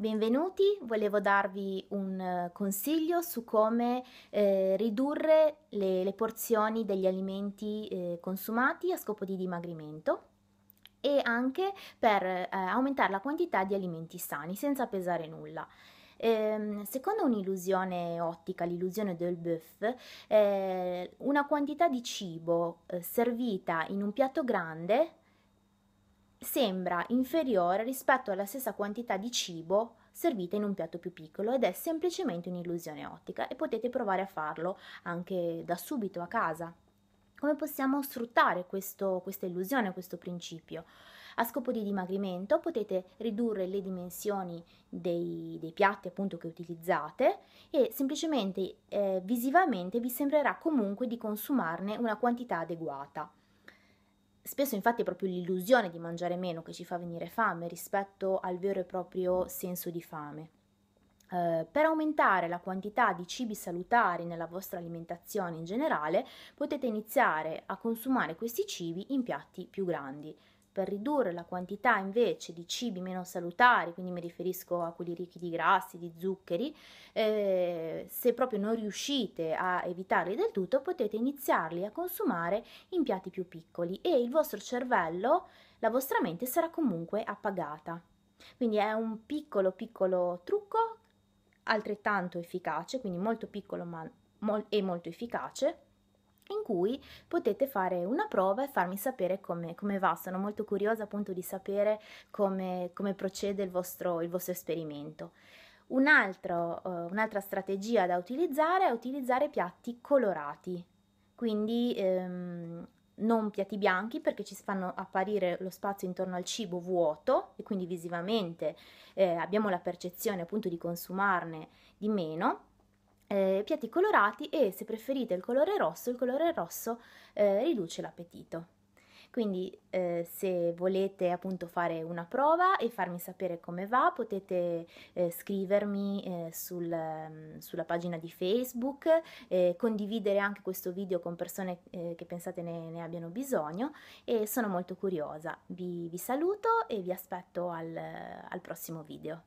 Benvenuti, volevo darvi un eh, consiglio su come eh, ridurre le, le, porzioni degli alimenti eh, consumati a scopo di dimagrimento e anche per eh, aumentare la quantità di alimenti sani senza pesare nulla. Ehm, secondo un'illusione ottica, l'illusione del bœuf, eh, una quantità di cibo eh, servita in un piatto grande sembra inferiore rispetto alla stessa quantità di cibo servita in un piatto più piccolo ed è semplicemente un'illusione ottica e potete provare a farlo anche da subito a casa. Come possiamo sfruttare questo, questa illusione, questo principio? A scopo di dimagrimento potete ridurre le dimensioni dei, dei piatti appunto che utilizzate e semplicemente eh, visivamente vi sembrerà comunque di consumarne una quantità adeguata. Spesso infatti è proprio l'illusione di mangiare meno che ci fa venire fame rispetto al vero e proprio senso di fame. Eh, per aumentare la quantità di cibi salutari nella vostra alimentazione in generale potete iniziare a consumare questi cibi in piatti più grandi, per ridurre la quantità invece di cibi meno salutari, quindi mi riferisco a quelli ricchi di grassi, di zuccheri, eh, se proprio non riuscite a evitarli del tutto, potete iniziarli a consumare in piatti più piccoli e il vostro cervello, la vostra mente sarà comunque appagata. Quindi è un piccolo piccolo trucco altrettanto efficace, quindi molto piccolo ma, mol- e molto efficace in cui potete fare una prova e farmi sapere come, come va. Sono molto curiosa appunto di sapere come, come procede il vostro, il vostro esperimento. Un altro, uh, un'altra strategia da utilizzare è utilizzare piatti colorati, quindi ehm, non piatti bianchi perché ci fanno apparire lo spazio intorno al cibo vuoto e quindi visivamente eh, abbiamo la percezione appunto di consumarne di meno eh, piatti colorati e se preferite il colore rosso, il colore rosso eh, riduce l'appetito. Quindi eh, se volete appunto fare una prova e farmi sapere come va potete eh, scrivermi eh, sul, mm, sulla pagina di Facebook, eh, condividere anche questo video con persone eh, che pensate ne, ne, abbiano bisogno e sono molto curiosa. Vi, vi saluto e vi aspetto al, al prossimo video.